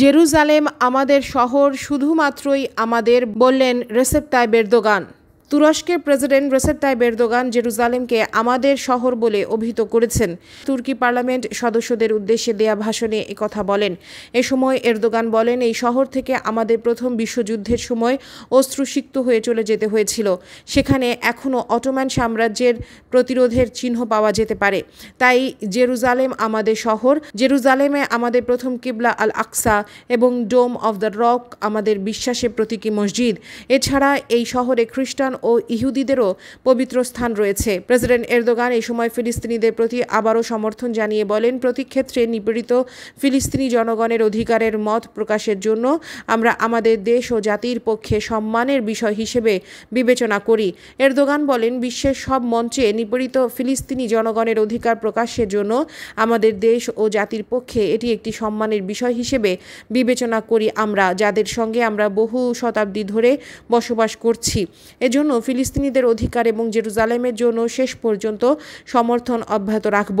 Jerusalem আমাদের শহর শুধুমাত্রই আমাদের বললেন রেসেপ তাইবের দোগান তুরস্কের প্রেসিডেন্ট রেসেপ তাইব এরদোগান জেরুজালেমকে আমাদের শহর বলে অভিহিত করেছেন তুর্কি পার্লামেন্ট সদস্যদের উদ্দেশ্যে দেয়া ভাষণে কথা বলেন এ সময় এরদোগান বলেন এই শহর থেকে আমাদের প্রথম বিশ্বযুদ্ধের সময় অশ্রুসিক্ত হয়ে চলে যেতে হয়েছিল সেখানে এখনও অটোম্যান সাম্রাজ্যের প্রতিরোধের চিহ্ন পাওয়া যেতে পারে তাই জেরুজালেম আমাদের শহর জেরুজালেমে আমাদের প্রথম কিবলা আল আকসা এবং ডোম অব দ্য রক আমাদের বিশ্বাসের প্রতীকী মসজিদ এছাড়া এই শহরে খ্রিস্টান ও ইহুদিদেরও পবিত্র স্থান রয়েছে প্রেসিডেন্ট এরদোগান এই সময় ফিলিস্তিনিদের প্রতি আবারও সমর্থন জানিয়ে বলেন প্রতিক্ষেত্রে নিপীড়িত ফিলিস্তিনি জনগণের অধিকারের মত প্রকাশের জন্য আমরা আমাদের দেশ ও জাতির পক্ষে সম্মানের বিষয় হিসেবে বিবেচনা করি এরদোগান বলেন বিশ্বের সব মঞ্চে নিপীড়িত ফিলিস্তিনি জনগণের অধিকার প্রকাশের জন্য আমাদের দেশ ও জাতির পক্ষে এটি একটি সম্মানের বিষয় হিসেবে বিবেচনা করি আমরা যাদের সঙ্গে আমরা বহু শতাব্দী ধরে বসবাস করছি এজন্য জন্য ফিলিস্তিনিদের অধিকার এবং জেরুজালেমের জন্য শেষ পর্যন্ত সমর্থন অব্যাহত রাখব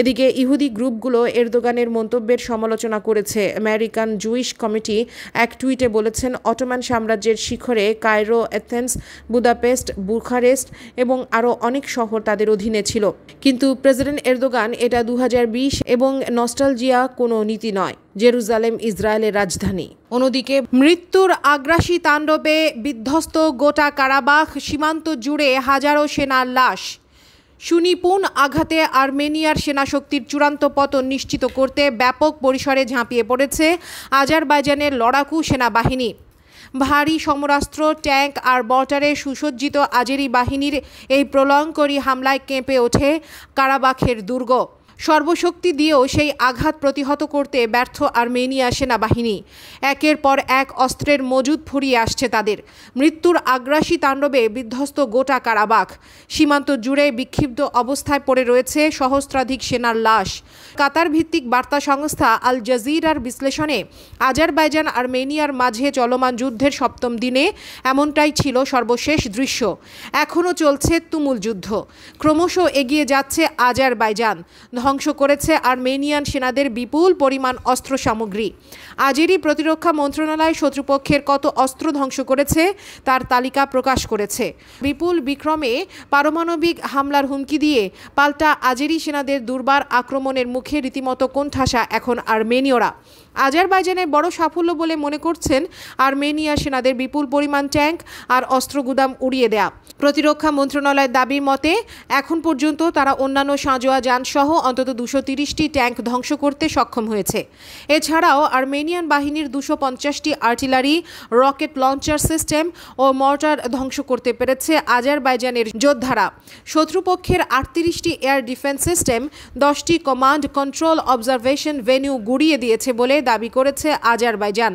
এদিকে ইহুদি গ্রুপগুলো এরদোগানের মন্তব্যের সমালোচনা করেছে আমেরিকান জুইশ কমিটি এক টুইটে বলেছেন অটোমান সাম্রাজ্যের শিখরে কায়রো এথেন্স বুদাপেস্ট বুখারেস্ট এবং আরও অনেক শহর তাদের অধীনে ছিল কিন্তু প্রেসিডেন্ট এরদোগান এটা দু এবং নস্টালজিয়া কোনো নীতি নয় জেরুজালেম ইসরায়েলের রাজধানী অন্যদিকে মৃত্যুর আগ্রাসী তাণ্ডবে বিধ্বস্ত গোটা কারাবাখ সীমান্ত জুড়ে হাজারো সেনার লাশ সুনিপুণ আঘাতে আর্মেনিয়ার সেনাশক্তির চূড়ান্ত পতন নিশ্চিত করতে ব্যাপক পরিসরে ঝাঁপিয়ে পড়েছে আজারবাইজানের লড়াকু সেনাবাহিনী ভারী সমরাস্ত্র ট্যাঙ্ক আর বটারে সুসজ্জিত আজেরি বাহিনীর এই প্রলয়ঙ্করী হামলায় কেঁপে ওঠে কারাবাখের দুর্গ সর্বশক্তি দিয়েও সেই আঘাত প্রতিহত করতে ব্যর্থ আর্মেনিয়া সেনাবাহিনী একের পর এক অস্ত্রের মজুদ ফুরিয়ে আসছে তাদের মৃত্যুর আগ্রাসী তাণ্ডবে বিধ্বস্ত গোটা কারাবাক সীমান্ত জুড়ে বিক্ষিপ্ত অবস্থায় পড়ে রয়েছে সহস্রাধিক সেনার লাশ কাতার ভিত্তিক বার্তা সংস্থা আল জাজিরার বিশ্লেষণে আজারবাইজান আর্মেনিয়ার মাঝে চলমান যুদ্ধের সপ্তম দিনে এমনটাই ছিল সর্বশেষ দৃশ্য এখনও চলছে তুমুল যুদ্ধ ক্রমশ এগিয়ে যাচ্ছে আজারবাইজান ধ্বংস করেছে আর্মেনিয়ান সেনাদের বিপুল পরিমাণ অস্ত্র সামগ্রী আজেরই প্রতিরক্ষা মন্ত্রণালয় শত্রুপক্ষের কত অস্ত্র ধ্বংস করেছে তার তালিকা প্রকাশ করেছে বিপুল বিক্রমে পারমাণবিক হামলার হুমকি দিয়ে পাল্টা আজেরি সেনাদের দুর্বার আক্রমণের মুখে রীতিমতো কোণঠাসা এখন আর্মেনীয়রা আজারবাইজানের বড় সাফল্য বলে মনে করছেন আর্মেনিয়া সেনাদের বিপুল পরিমাণ ট্যাঙ্ক আর অস্ত্র গুদাম উড়িয়ে দেয়া প্রতিরক্ষা মন্ত্রণালয়ের দাবির মতে এখন পর্যন্ত তারা অন্যান্য সাঁজোয়া যানসহ অন্তত দুশো তিরিশটি ট্যাঙ্ক ধ্বংস করতে সক্ষম হয়েছে এছাড়াও আর্মেনিয়ান বাহিনীর দুশো পঞ্চাশটি আর্টিলারি রকেট লঞ্চার সিস্টেম ও মর্টার ধ্বংস করতে পেরেছে আজারবাইজানের যোদ্ধারা শত্রুপক্ষের আটত্রিশটি এয়ার ডিফেন্স সিস্টেম দশটি কমান্ড কন্ট্রোল অবজারভেশন ভেনিউ গুড়িয়ে দিয়েছে বলে দাবি করেছে আজারবাইজান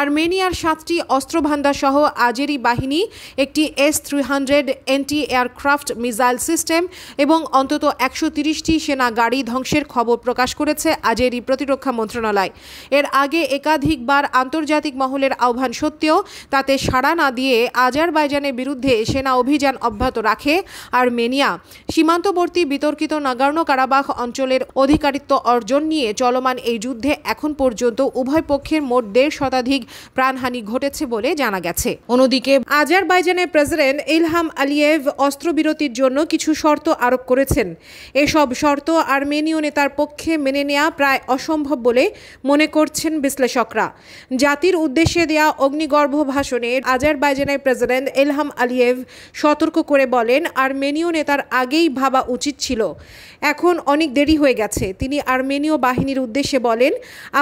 আর্মেনিয়ার সাতটি অস্ত্রভাণ্ডার সহ আজেরি বাহিনী একটি S three hundred anti aircraft missile system এবং অন্তত একশো তিরিশটি সেনা গাড়ি ধ্বংসের খবর প্রকাশ করেছে আজেরি প্রতিরক্ষা মন্ত্রণালয় এর আগে একাধিকবার আন্তর্জাতিক মহলের আহ্বান সত্ত্বেও তাতে সাড়া না দিয়ে আজারবাইজানের বিরুদ্ধে সেনা অভিযান অব্যাহত রাখে আর্মেনিয়া সীমান্তবর্তী বিতর্কিত নাগার্ণ কারাবাখ অঞ্চলের অধিকারিত্ব অর্জন নিয়ে চলমান এই যুদ্ধে এখন পর্যন্ত পর্যন্ত উভয় পক্ষের মোট দেড় শতাধিক প্রাণহানি ঘটেছে বলে জানা গেছে অন্যদিকে আজারবাইজানের প্রেসিডেন্ট ইলহাম আলিয়েভ অস্ত্রবিরতির জন্য কিছু শর্ত আরোপ করেছেন এসব শর্ত আর্মেনীয় নেতার পক্ষে মেনে নেওয়া প্রায় অসম্ভব বলে মনে করছেন বিশ্লেষকরা জাতির উদ্দেশ্যে দেয়া অগ্নিগর্ভ ভাষণে আজারবাইজানের প্রেসিডেন্ট এলহাম আলিয়েভ সতর্ক করে বলেন আর্মেনীয় নেতার আগেই ভাবা উচিত ছিল এখন অনেক দেরি হয়ে গেছে তিনি আর্মেনীয় বাহিনীর উদ্দেশ্যে বলেন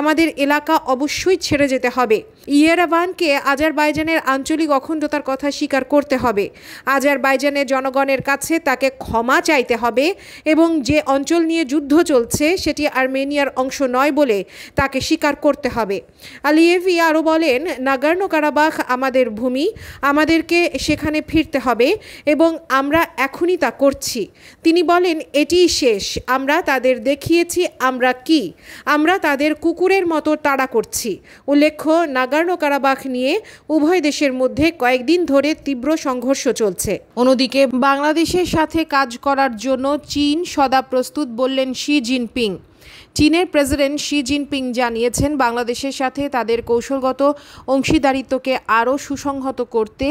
আমাদের এলাকা অবশ্যই ছেড়ে যেতে হবে ইয়েরাভানকে আজারবাইজানের আঞ্চলিক অখণ্ডতার কথা স্বীকার করতে হবে আজারবাইজানের জনগণের কাছে তাকে ক্ষমা চাইতে হবে এবং যে অঞ্চল নিয়ে যুদ্ধ চলছে সেটি আর্মেনিয়ার অংশ নয় বলে তাকে স্বীকার করতে হবে আলিয়েভি আরও বলেন নাগার্নো কারাবাখ আমাদের ভূমি আমাদেরকে সেখানে ফিরতে হবে এবং আমরা এখনই তা করছি তিনি বলেন এটিই শেষ আমরা তাদের দেখিয়েছি আমরা কি আমরা তাদের কুকুরের মতো মতো তাড়া করছি উল্লেখ্য নাগার্ন কারাবাখ নিয়ে উভয় দেশের মধ্যে কয়েকদিন ধরে তীব্র সংঘর্ষ চলছে অন্যদিকে বাংলাদেশের সাথে কাজ করার জন্য চীন সদা প্রস্তুত বললেন শি জিনপিং চীনের প্রেসিডেন্ট শি জিনপিং জানিয়েছেন বাংলাদেশের সাথে তাদের কৌশলগত অংশীদারিত্বকে আরও সুসংহত করতে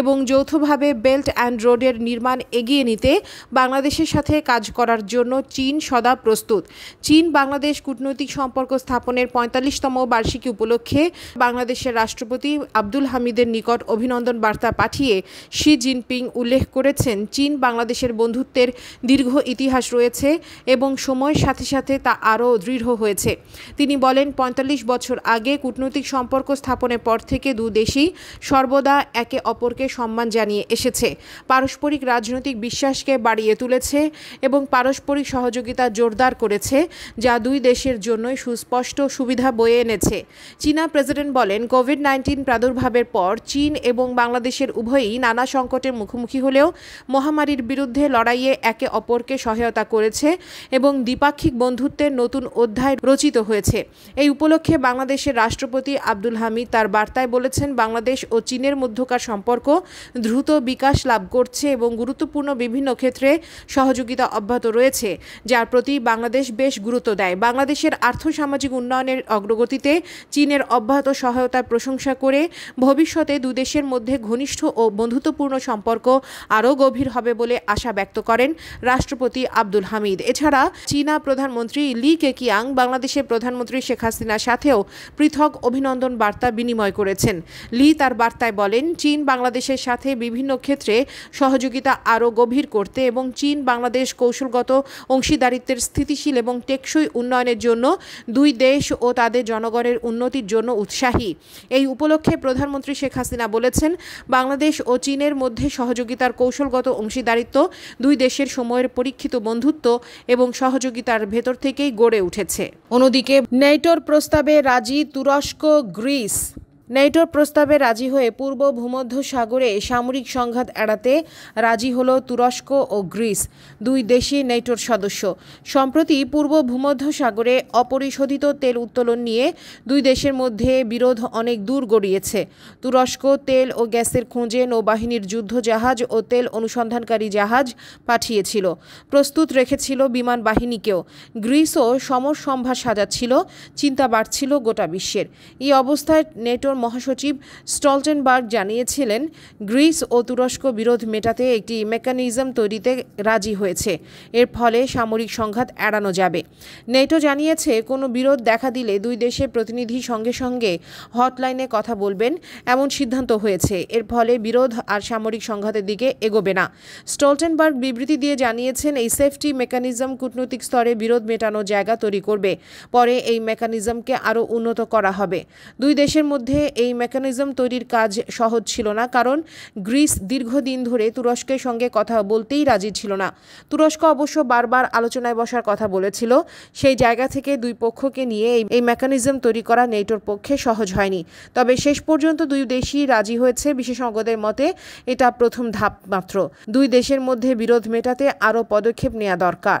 এবং যৌথভাবে বেল্ট অ্যান্ড রোডের নির্মাণ এগিয়ে নিতে বাংলাদেশের সাথে কাজ করার জন্য চীন সদা প্রস্তুত চীন বাংলাদেশ কূটনৈতিক সম্পর্ক স্থাপনের পঁয়তাল্লিশতম বার্ষিকী উপলক্ষে বাংলাদেশের রাষ্ট্রপতি আব্দুল হামিদের নিকট অভিনন্দন বার্তা পাঠিয়ে শি জিনপিং উল্লেখ করেছেন চীন বাংলাদেশের বন্ধুত্বের দীর্ঘ ইতিহাস রয়েছে এবং সময়ের সাথে সাথে তা আরও আরও দৃঢ় হয়েছে তিনি বলেন পঁয়তাল্লিশ বছর আগে কূটনৈতিক সম্পর্ক স্থাপনের পর থেকে দু দেশই সর্বদা একে অপরকে সম্মান জানিয়ে এসেছে পারস্পরিক রাজনৈতিক বিশ্বাসকে বাড়িয়ে তুলেছে এবং পারস্পরিক সহযোগিতা জোরদার করেছে যা দুই দেশের জন্যই সুস্পষ্ট সুবিধা বয়ে এনেছে চীনা প্রেসিডেন্ট বলেন কোভিড নাইন্টিন প্রাদুর্ভাবের পর চীন এবং বাংলাদেশের উভয়ই নানা সংকটের মুখোমুখি হলেও মহামারীর বিরুদ্ধে লড়াইয়ে একে অপরকে সহায়তা করেছে এবং দ্বিপাক্ষিক বন্ধুত্বের নতুন নতুন অধ্যায় রচিত হয়েছে এই উপলক্ষে বাংলাদেশের রাষ্ট্রপতি আব্দুল হামিদ তার বার্তায় বলেছেন বাংলাদেশ ও চীনের মধ্যকার সম্পর্ক দ্রুত বিকাশ লাভ করছে এবং গুরুত্বপূর্ণ বিভিন্ন ক্ষেত্রে সহযোগিতা অব্যাহত রয়েছে যার প্রতি বাংলাদেশ বেশ গুরুত্ব দেয় বাংলাদেশের আর্থসামাজিক উন্নয়নের অগ্রগতিতে চীনের অব্যাহত সহায়তার প্রশংসা করে ভবিষ্যতে দুদেশের মধ্যে ঘনিষ্ঠ ও বন্ধুত্বপূর্ণ সম্পর্ক আরও গভীর হবে বলে আশা ব্যক্ত করেন রাষ্ট্রপতি আব্দুল হামিদ এছাড়া চীনা প্রধানমন্ত্রী লি কে কিয়াং বাংলাদেশের প্রধানমন্ত্রী শেখ হাসিনার সাথেও পৃথক অভিনন্দন বার্তা বিনিময় করেছেন লি তার বার্তায় বলেন চীন বাংলাদেশের সাথে বিভিন্ন ক্ষেত্রে সহযোগিতা আরও গভীর করতে এবং চীন বাংলাদেশ কৌশলগত অংশীদারিত্বের স্থিতিশীল এবং টেকসই উন্নয়নের জন্য দুই দেশ ও তাদের জনগণের উন্নতির জন্য উৎসাহী এই উপলক্ষে প্রধানমন্ত্রী শেখ হাসিনা বলেছেন বাংলাদেশ ও চীনের মধ্যে সহযোগিতার কৌশলগত অংশীদারিত্ব দুই দেশের সময়ের পরীক্ষিত বন্ধুত্ব এবং সহযোগিতার ভেতর থেকেই গড়ে গড়ে উঠেছে অন্যদিকে নেটোর প্রস্তাবে রাজি তুরস্ক গ্রিস নেটোর প্রস্তাবে রাজি হয়ে পূর্ব ভূমধ্য সাগরে সামরিক সংঘাত এড়াতে রাজি হল তুরস্ক ও গ্রিস দুই দেশই নেটোর সদস্য সম্প্রতি পূর্ব ভূমধ্য সাগরে অপরিশোধিত তেল উত্তোলন নিয়ে দুই দেশের মধ্যে বিরোধ অনেক দূর গড়িয়েছে তুরস্ক তেল ও গ্যাসের খোঁজে নৌবাহিনীর জাহাজ ও তেল অনুসন্ধানকারী জাহাজ পাঠিয়েছিল প্রস্তুত রেখেছিল বিমান বাহিনীকেও গ্রিসও সমর সম্ভার সাজাচ্ছিল চিন্তা বাড়ছিল গোটা বিশ্বের এই অবস্থায় নেটোর ন্যাটোর মহাসচিব স্টলটেনবার্গ জানিয়েছিলেন গ্রিস ও তুরস্ক বিরোধ মেটাতে একটি মেকানিজম তৈরিতে রাজি হয়েছে এর ফলে সামরিক সংঘাত এড়ানো যাবে নেটো জানিয়েছে কোনো বিরোধ দেখা দিলে দুই দেশের প্রতিনিধি সঙ্গে সঙ্গে হটলাইনে কথা বলবেন এমন সিদ্ধান্ত হয়েছে এর ফলে বিরোধ আর সামরিক সংঘাতের দিকে এগোবে না স্টলটেনবার্গ বিবৃতি দিয়ে জানিয়েছেন এই সেফটি মেকানিজম কূটনৈতিক স্তরে বিরোধ মেটানোর জায়গা তৈরি করবে পরে এই মেকানিজমকে আরও উন্নত করা হবে দুই দেশের মধ্যে এই মেকানিজম তৈরির কাজ সহজ ছিল না কারণ গ্রিস দীর্ঘদিন ধরে তুরস্কের সঙ্গে কথা বলতেই রাজি ছিল না তুরস্ক অবশ্য বারবার আলোচনায় বসার কথা বলেছিল সেই জায়গা থেকে দুই পক্ষকে নিয়ে এই মেকানিজম তৈরি করা নেটোর পক্ষে সহজ হয়নি তবে শেষ পর্যন্ত দুই দেশই রাজি হয়েছে বিশেষজ্ঞদের মতে এটা প্রথম ধাপ মাত্র দুই দেশের মধ্যে বিরোধ মেটাতে আরও পদক্ষেপ নেওয়া দরকার